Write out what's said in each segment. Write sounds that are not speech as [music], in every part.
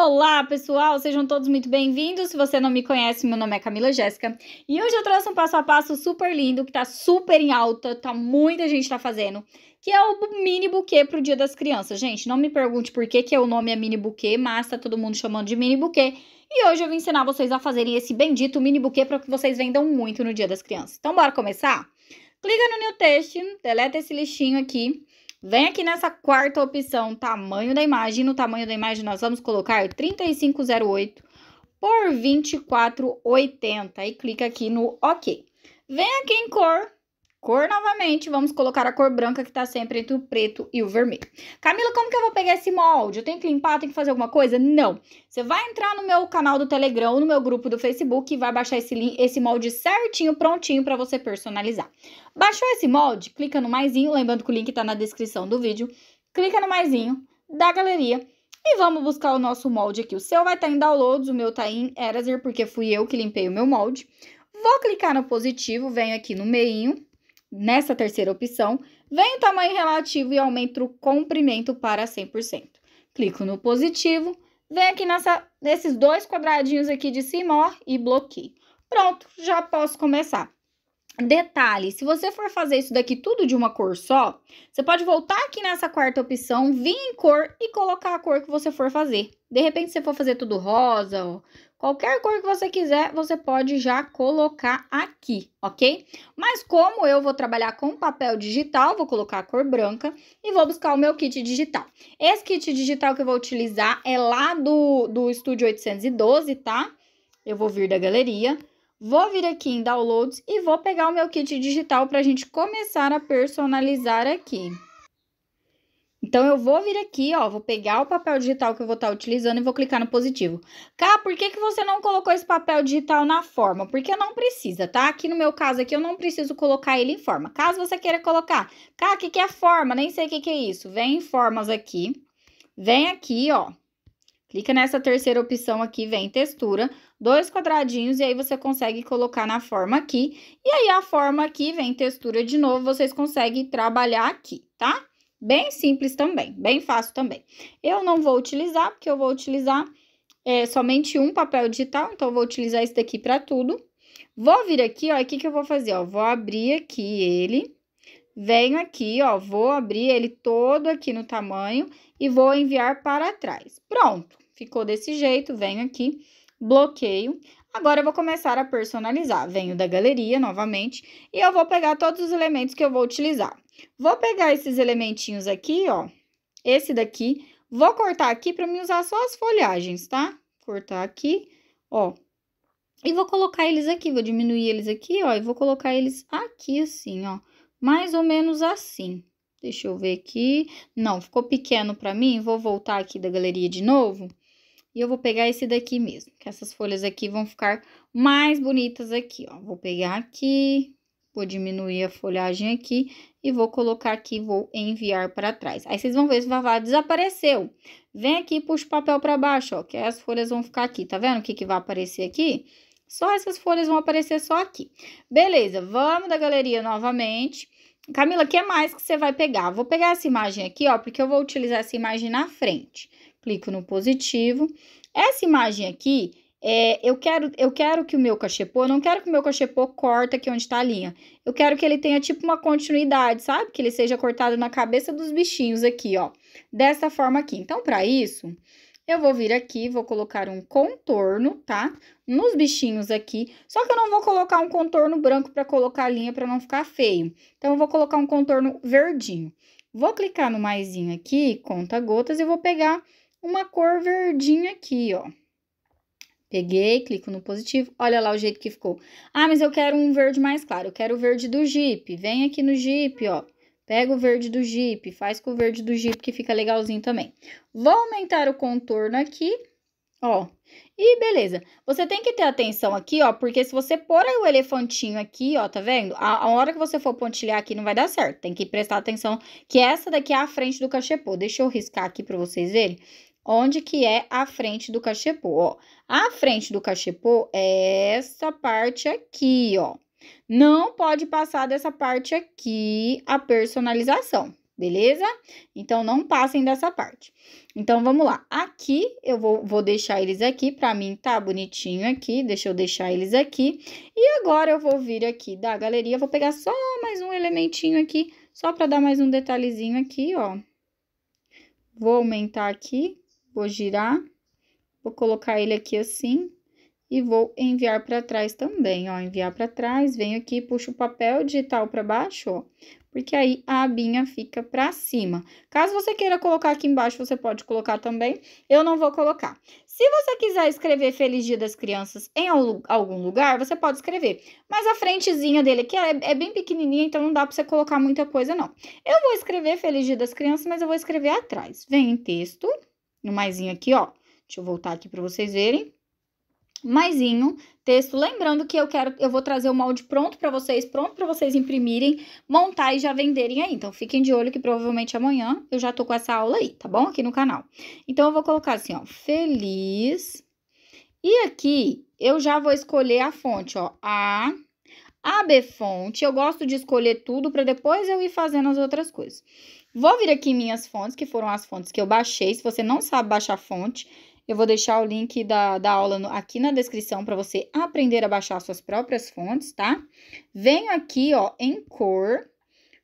Olá, pessoal, sejam todos muito bem-vindos. Se você não me conhece, meu nome é Camila Jéssica e hoje eu trouxe um passo a passo super lindo que tá super em alta, tá muita gente tá fazendo, que é o mini buquê pro Dia das Crianças. Gente, não me pergunte por que que o nome é mini buquê, mas tá todo mundo chamando de mini buquê. E hoje eu vou ensinar vocês a fazerem esse bendito mini buquê para que vocês vendam muito no Dia das Crianças. Então bora começar? Clica no New Text, deleta esse lixinho aqui Vem aqui nessa quarta opção, tamanho da imagem. No tamanho da imagem, nós vamos colocar 3508 por 2480 e clica aqui no OK. Vem aqui em cor, Cor novamente, vamos colocar a cor branca que tá sempre entre o preto e o vermelho. Camila, como que eu vou pegar esse molde? Eu tenho que limpar, tenho que fazer alguma coisa? Não. Você vai entrar no meu canal do Telegram, no meu grupo do Facebook e vai baixar esse, esse molde certinho, prontinho para você personalizar. Baixou esse molde? Clica no maisinho, lembrando que o link tá na descrição do vídeo. Clica no maisinho da galeria e vamos buscar o nosso molde aqui. O seu vai estar tá em downloads, o meu tá em Eraser, porque fui eu que limpei o meu molde. Vou clicar no positivo, venho aqui no meinho Nessa terceira opção, vem o tamanho relativo e aumento o comprimento para 100%. Clico no positivo, vem aqui nessa, nesses dois quadradinhos aqui de cima ó, e bloqueio. Pronto, já posso começar. Detalhe, se você for fazer isso daqui tudo de uma cor só, você pode voltar aqui nessa quarta opção, vir em cor e colocar a cor que você for fazer. De repente, se você for fazer tudo rosa, ó, Qualquer cor que você quiser, você pode já colocar aqui, ok? Mas como eu vou trabalhar com papel digital, vou colocar a cor branca e vou buscar o meu kit digital. Esse kit digital que eu vou utilizar é lá do, do Studio 812, tá? Eu vou vir da galeria, vou vir aqui em Downloads e vou pegar o meu kit digital para a gente começar a personalizar aqui. Então, eu vou vir aqui, ó, vou pegar o papel digital que eu vou estar tá utilizando e vou clicar no positivo. Cá, por que, que você não colocou esse papel digital na forma? Porque não precisa, tá? Aqui no meu caso aqui, eu não preciso colocar ele em forma. Caso você queira colocar, cá, o que, que é forma? Nem sei o que, que é isso. Vem em formas aqui, vem aqui, ó, clica nessa terceira opção aqui, vem textura, dois quadradinhos, e aí você consegue colocar na forma aqui. E aí, a forma aqui, vem textura de novo, vocês conseguem trabalhar aqui, tá? Tá? Bem simples também, bem fácil também. Eu não vou utilizar, porque eu vou utilizar é, somente um papel digital, então eu vou utilizar esse daqui para tudo. Vou vir aqui, ó, o que, que eu vou fazer? Ó, vou abrir aqui ele, venho aqui, ó, vou abrir ele todo aqui no tamanho e vou enviar para trás. Pronto, ficou desse jeito, venho aqui, bloqueio. Agora eu vou começar a personalizar. Venho da galeria novamente e eu vou pegar todos os elementos que eu vou utilizar. Vou pegar esses elementinhos aqui, ó, esse daqui, vou cortar aqui para mim usar só as folhagens, tá? Cortar aqui, ó, e vou colocar eles aqui, vou diminuir eles aqui, ó, e vou colocar eles aqui assim, ó, mais ou menos assim. Deixa eu ver aqui, não, ficou pequeno para mim, vou voltar aqui da galeria de novo e eu vou pegar esse daqui mesmo, que essas folhas aqui vão ficar mais bonitas aqui, ó. Vou pegar aqui, Vou diminuir a folhagem aqui e vou colocar aqui, vou enviar para trás. Aí vocês vão ver se vai desapareceu. Vem aqui, puxa o papel para baixo, ó, que as folhas vão ficar aqui. Tá vendo o que, que vai aparecer aqui? Só essas folhas vão aparecer só aqui. Beleza, vamos da galeria novamente. Camila, o que mais que você vai pegar? Vou pegar essa imagem aqui, ó, porque eu vou utilizar essa imagem na frente. Clico no positivo. Essa imagem aqui, é, eu, quero, eu quero que o meu cachepô, eu não quero que o meu cachepô corta aqui onde está a linha. Eu quero que ele tenha tipo uma continuidade, sabe? Que ele seja cortado na cabeça dos bichinhos aqui, ó. Dessa forma aqui. Então, para isso, eu vou vir aqui, vou colocar um contorno, tá? Nos bichinhos aqui. Só que eu não vou colocar um contorno branco para colocar a linha para não ficar feio. Então, eu vou colocar um contorno verdinho. Vou clicar no maisinho aqui, conta gotas, e vou pegar uma cor verdinha aqui, ó Peguei, clico no positivo, olha lá o jeito que ficou. Ah, mas eu quero um verde mais claro, eu quero o verde do Jeep. Vem aqui no Jeep, ó. Pega o verde do Jeep, faz com o verde do Jeep que fica legalzinho também. Vou aumentar o contorno aqui, ó. E beleza. Você tem que ter atenção aqui, ó, porque se você pôr aí o elefantinho aqui, ó, tá vendo? A, a hora que você for pontilhar aqui não vai dar certo. Tem que prestar atenção que essa daqui é a frente do cachepô. Deixa eu riscar aqui para vocês verem onde que é a frente do cachepô, ó. A frente do cachepô é essa parte aqui, ó. Não pode passar dessa parte aqui a personalização, beleza? Então, não passem dessa parte. Então, vamos lá. Aqui, eu vou, vou deixar eles aqui, pra mim tá bonitinho aqui, deixa eu deixar eles aqui. E agora, eu vou vir aqui da galeria, vou pegar só mais um elementinho aqui, só pra dar mais um detalhezinho aqui, ó. Vou aumentar aqui, Vou girar, vou colocar ele aqui assim e vou enviar para trás também, ó. Enviar para trás, venho aqui, puxo o papel digital para baixo, ó. Porque aí a abinha fica para cima. Caso você queira colocar aqui embaixo, você pode colocar também. Eu não vou colocar. Se você quiser escrever Feliz Dia das Crianças em algum lugar, você pode escrever. Mas a frentezinha dele aqui é, é bem pequenininha, então não dá para você colocar muita coisa, não. Eu vou escrever Feliz Dia das Crianças, mas eu vou escrever atrás. Vem em texto no maisinho aqui, ó. Deixa eu voltar aqui para vocês verem. Maisinho, texto, lembrando que eu quero, eu vou trazer o molde pronto para vocês, pronto para vocês imprimirem, montar e já venderem aí. Então fiquem de olho que provavelmente amanhã eu já tô com essa aula aí, tá bom? Aqui no canal. Então eu vou colocar assim, ó, feliz. E aqui eu já vou escolher a fonte, ó, a a B fonte, eu gosto de escolher tudo para depois eu ir fazendo as outras coisas. Vou vir aqui minhas fontes, que foram as fontes que eu baixei. Se você não sabe baixar fonte, eu vou deixar o link da, da aula no, aqui na descrição para você aprender a baixar suas próprias fontes, tá? Venho aqui, ó, em cor.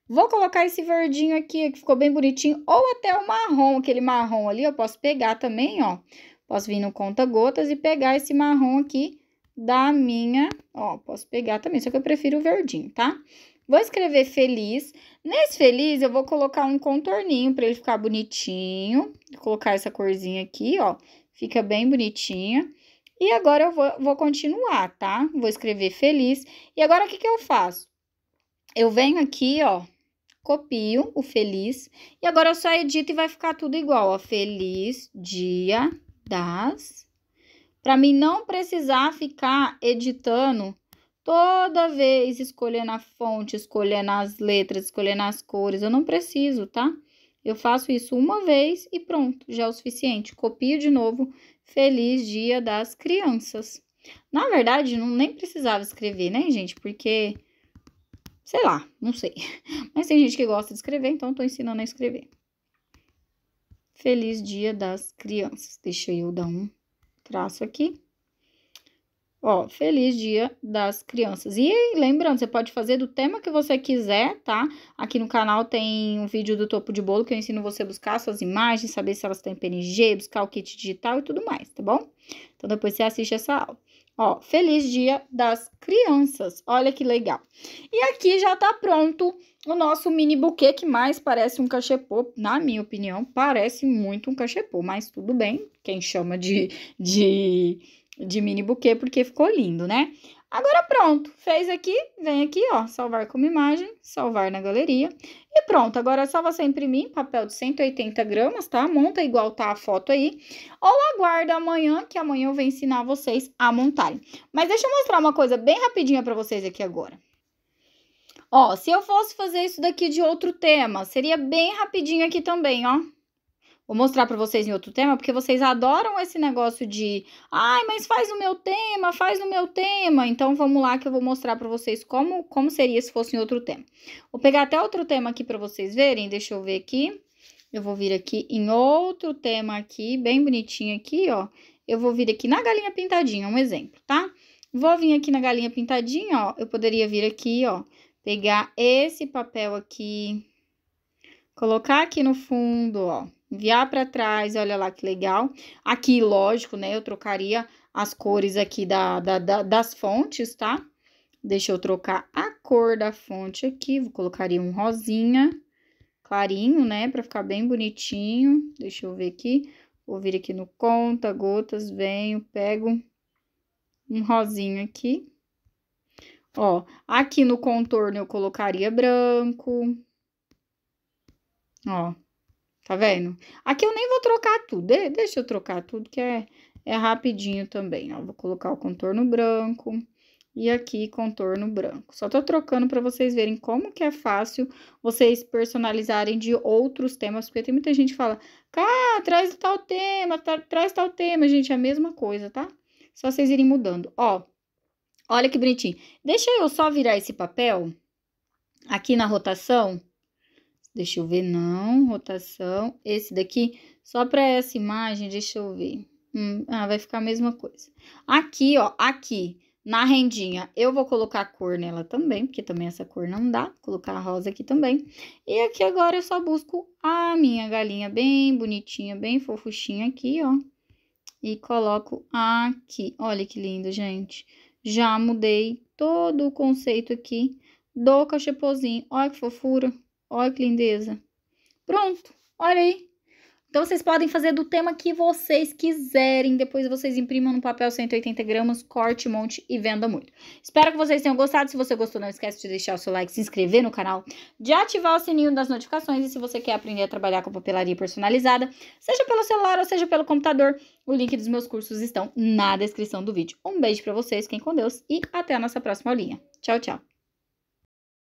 Vou colocar esse verdinho aqui, que ficou bem bonitinho, ou até o marrom, aquele marrom ali, eu posso pegar também, ó. Posso vir no conta-gotas e pegar esse marrom aqui da minha, ó, posso pegar também, só que eu prefiro o verdinho, tá? Vou escrever feliz. Nesse feliz, eu vou colocar um contorninho para ele ficar bonitinho. Vou colocar essa corzinha aqui, ó. Fica bem bonitinha. E agora eu vou, vou continuar, tá? Vou escrever feliz. E agora, o que que eu faço? Eu venho aqui, ó, copio o feliz. E agora eu só edito e vai ficar tudo igual, ó. Feliz dia das para mim não precisar ficar editando toda vez, escolhendo a fonte, escolhendo as letras, escolhendo as cores. Eu não preciso, tá? Eu faço isso uma vez e pronto, já é o suficiente. Copio de novo. Feliz Dia das Crianças. Na verdade, não nem precisava escrever, né, gente? Porque sei lá, não sei. [laughs] Mas tem gente que gosta de escrever, então estou ensinando a escrever. Feliz Dia das Crianças. Deixa eu dar um traço aqui. Ó, feliz dia das crianças. E lembrando, você pode fazer do tema que você quiser, tá? Aqui no canal tem um vídeo do topo de bolo que eu ensino você a buscar suas imagens, saber se elas têm PNG, buscar o kit digital e tudo mais, tá bom? Então, depois você assiste essa aula. Ó, feliz dia das crianças. Olha que legal. E aqui já tá pronto o nosso mini buquê, que mais parece um cachepô, na minha opinião, parece muito um cachepô, mas tudo bem, quem chama de, de, de mini buquê, porque ficou lindo, né? Agora pronto, fez aqui, vem aqui, ó, salvar como imagem, salvar na galeria. E pronto, agora é só você imprimir papel de 180 gramas, tá? Monta igual tá a foto aí. Ou aguarda amanhã, que amanhã eu vou ensinar vocês a montarem. Mas deixa eu mostrar uma coisa bem rapidinha pra vocês aqui agora. Ó, se eu fosse fazer isso daqui de outro tema, seria bem rapidinho aqui também, ó. Vou mostrar para vocês em outro tema, porque vocês adoram esse negócio de, ai, mas faz o meu tema, faz o meu tema. Então vamos lá que eu vou mostrar para vocês como como seria se fosse em outro tema. Vou pegar até outro tema aqui para vocês verem, deixa eu ver aqui. Eu vou vir aqui em outro tema aqui, bem bonitinho aqui, ó. Eu vou vir aqui na galinha pintadinha, um exemplo, tá? Vou vir aqui na galinha pintadinha, ó. Eu poderia vir aqui, ó, pegar esse papel aqui, colocar aqui no fundo, ó enviar para trás, olha lá que legal. Aqui, lógico, né, eu trocaria as cores aqui da, da, da, das fontes, tá? Deixa eu trocar a cor da fonte aqui, vou colocar um rosinha, clarinho, né, para ficar bem bonitinho. Deixa eu ver aqui, vou vir aqui no conta, gotas, venho, pego um rosinho aqui. Ó, aqui no contorno eu colocaria branco. Ó, Tá vendo? Aqui eu nem vou trocar tudo. De deixa eu trocar tudo, que é, é rapidinho também, ó. Vou colocar o contorno branco e aqui contorno branco. Só tô trocando para vocês verem como que é fácil vocês personalizarem de outros temas, porque tem muita gente que fala, cara, traz tal tema, tra traz tal tema, gente, é a mesma coisa, tá? Só vocês irem mudando. Ó, olha que bonitinho. Deixa eu só virar esse papel aqui na rotação Deixa eu ver, não, rotação. Esse daqui, só para essa imagem, deixa eu ver. Hum, ah, vai ficar a mesma coisa. Aqui, ó, aqui, na rendinha, eu vou colocar cor nela também, porque também essa cor não dá. Vou colocar rosa aqui também. E aqui agora eu só busco a minha galinha bem bonitinha, bem fofuchinha aqui, ó. E coloco aqui. Olha que lindo, gente. Já mudei todo o conceito aqui do cachepozinho. Olha que fofura. Olha que lindeza. Pronto, olha aí. Então, vocês podem fazer do tema que vocês quiserem. Depois vocês imprimam no papel 180 gramas, corte monte e venda muito. Espero que vocês tenham gostado. Se você gostou, não esquece de deixar o seu like, se inscrever no canal, de ativar o sininho das notificações. E se você quer aprender a trabalhar com papelaria personalizada, seja pelo celular ou seja pelo computador, o link dos meus cursos estão na descrição do vídeo. Um beijo para vocês, fiquem com Deus e até a nossa próxima aulinha. Tchau, tchau.